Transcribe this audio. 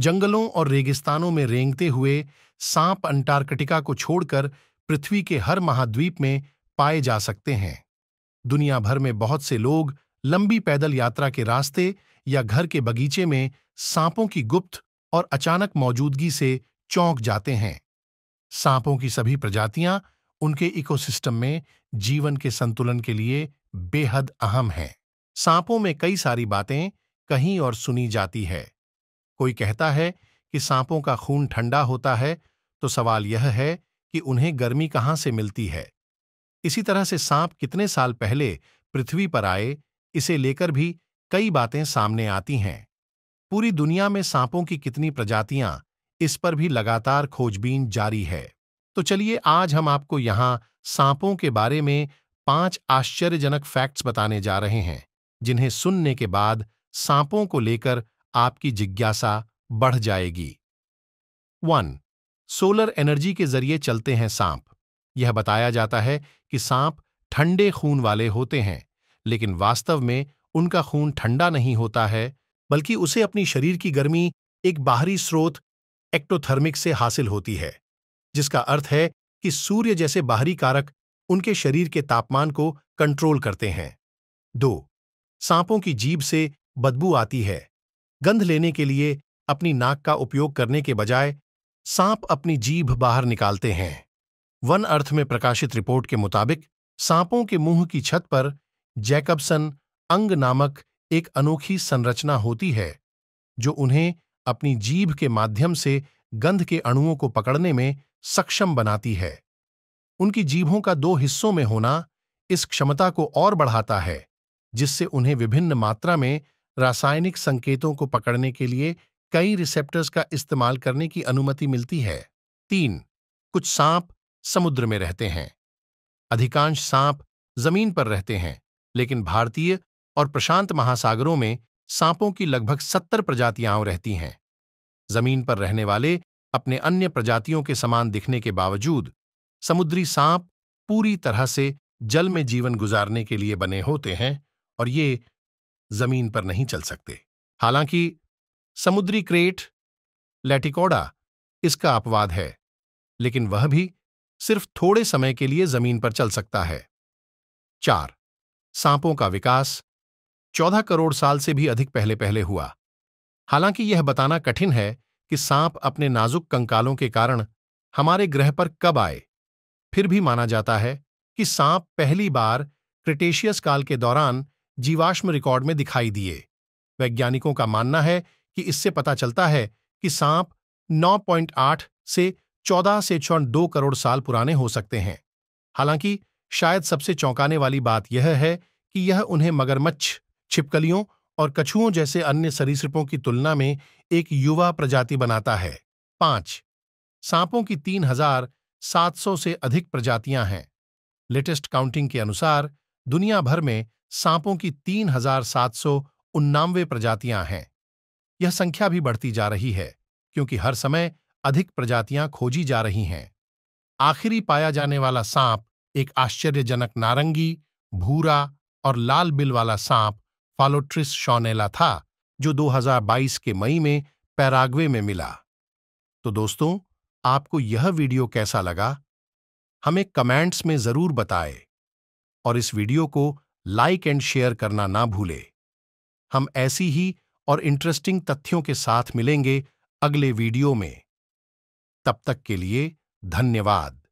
जंगलों और रेगिस्तानों में रेंगते हुए सांप अंटार्कटिका को छोड़कर पृथ्वी के हर महाद्वीप में पाए जा सकते हैं दुनिया भर में बहुत से लोग लंबी पैदल यात्रा के रास्ते या घर के बगीचे में सांपों की गुप्त और अचानक मौजूदगी से चौंक जाते हैं सांपों की सभी प्रजातियां उनके इकोसिस्टम में जीवन के संतुलन के लिए बेहद अहम हैं सांपों में कई सारी बातें कहीं और सुनी जाती है कोई कहता है कि सांपों का खून ठंडा होता है तो सवाल यह है कि उन्हें गर्मी कहां से मिलती है इसी तरह से सांप कितने साल पहले पृथ्वी पर आए इसे लेकर भी कई बातें सामने आती हैं पूरी दुनिया में सांपों की कितनी प्रजातियां इस पर भी लगातार खोजबीन जारी है तो चलिए आज हम आपको यहां सांपों के बारे में पांच आश्चर्यजनक फैक्ट्स बताने जा रहे हैं जिन्हें सुनने के बाद सांपों को लेकर आपकी जिज्ञासा बढ़ जाएगी वन सोलर एनर्जी के जरिए चलते हैं सांप यह बताया जाता है कि सांप ठंडे खून वाले होते हैं लेकिन वास्तव में उनका खून ठंडा नहीं होता है बल्कि उसे अपनी शरीर की गर्मी एक बाहरी स्रोत एक्टोथर्मिक से हासिल होती है जिसका अर्थ है कि सूर्य जैसे बाहरी कारक उनके शरीर के तापमान को कंट्रोल करते हैं दो सांपों की जीभ से बदबू आती है गंध लेने के लिए अपनी नाक का उपयोग करने के बजाय सांप अपनी जीभ बाहर निकालते हैं वन अर्थ में प्रकाशित रिपोर्ट के मुताबिक सांपों के मुंह की छत पर जैकबसन अंग नामक एक अनोखी संरचना होती है जो उन्हें अपनी जीभ के माध्यम से गंध के अणुओं को पकड़ने में सक्षम बनाती है उनकी जीभों का दो हिस्सों में होना इस क्षमता को और बढ़ाता है जिससे उन्हें विभिन्न मात्रा में रासायनिक संकेतों को पकड़ने के लिए कई रिसेप्टर्स का इस्तेमाल करने की अनुमति मिलती है तीन कुछ सांप समुद्र में रहते हैं अधिकांश सांप जमीन पर रहते हैं लेकिन भारतीय और प्रशांत महासागरों में सांपों की लगभग सत्तर प्रजातियां रहती हैं जमीन पर रहने वाले अपने अन्य प्रजातियों के समान दिखने के बावजूद समुद्री सांप पूरी तरह से जल में जीवन गुजारने के लिए बने होते हैं और ये जमीन पर नहीं चल सकते हालांकि समुद्री क्रेट लेटिकोडा इसका अपवाद है लेकिन वह भी सिर्फ थोड़े समय के लिए जमीन पर चल सकता है चार सांपों का विकास चौदह करोड़ साल से भी अधिक पहले पहले हुआ हालांकि यह बताना कठिन है कि सांप अपने नाजुक कंकालों के कारण हमारे ग्रह पर कब आए फिर भी माना जाता है कि सांप पहली बार क्रिटेशियस काल के दौरान जीवाश्म रिकॉर्ड में दिखाई दिए वैज्ञानिकों का मानना है कि इससे पता चलता है कि सांप 9.8 से 14 से दो करोड़ साल पुराने हो सकते हैं हालांकि शायद सबसे चौंकाने वाली बात यह है कि यह उन्हें मगरमच्छ छिपकलियों और कछुओं जैसे अन्य सरीसृपों की तुलना में एक युवा प्रजाति बनाता है पांच सांपों की तीन हजार सात सौ से अधिक प्रजातियां हैं लेटेस्ट काउंटिंग के अनुसार दुनिया भर में सांपों की तीन हजार सात सौ उन्नावे प्रजातियां हैं यह संख्या भी बढ़ती जा रही है क्योंकि हर समय अधिक प्रजातियां खोजी जा रही हैं आखिरी पाया जाने वाला सांप एक आश्चर्यजनक नारंगी भूरा और लाल बिल वाला सांप फालोट्रिस शॉनेला था जो 2022 के मई में पैराग्वे में मिला तो दोस्तों आपको यह वीडियो कैसा लगा हमें कमेंट्स में ज़रूर बताएं और इस वीडियो को लाइक एंड शेयर करना ना भूले हम ऐसी ही और इंटरेस्टिंग तथ्यों के साथ मिलेंगे अगले वीडियो में तब तक के लिए धन्यवाद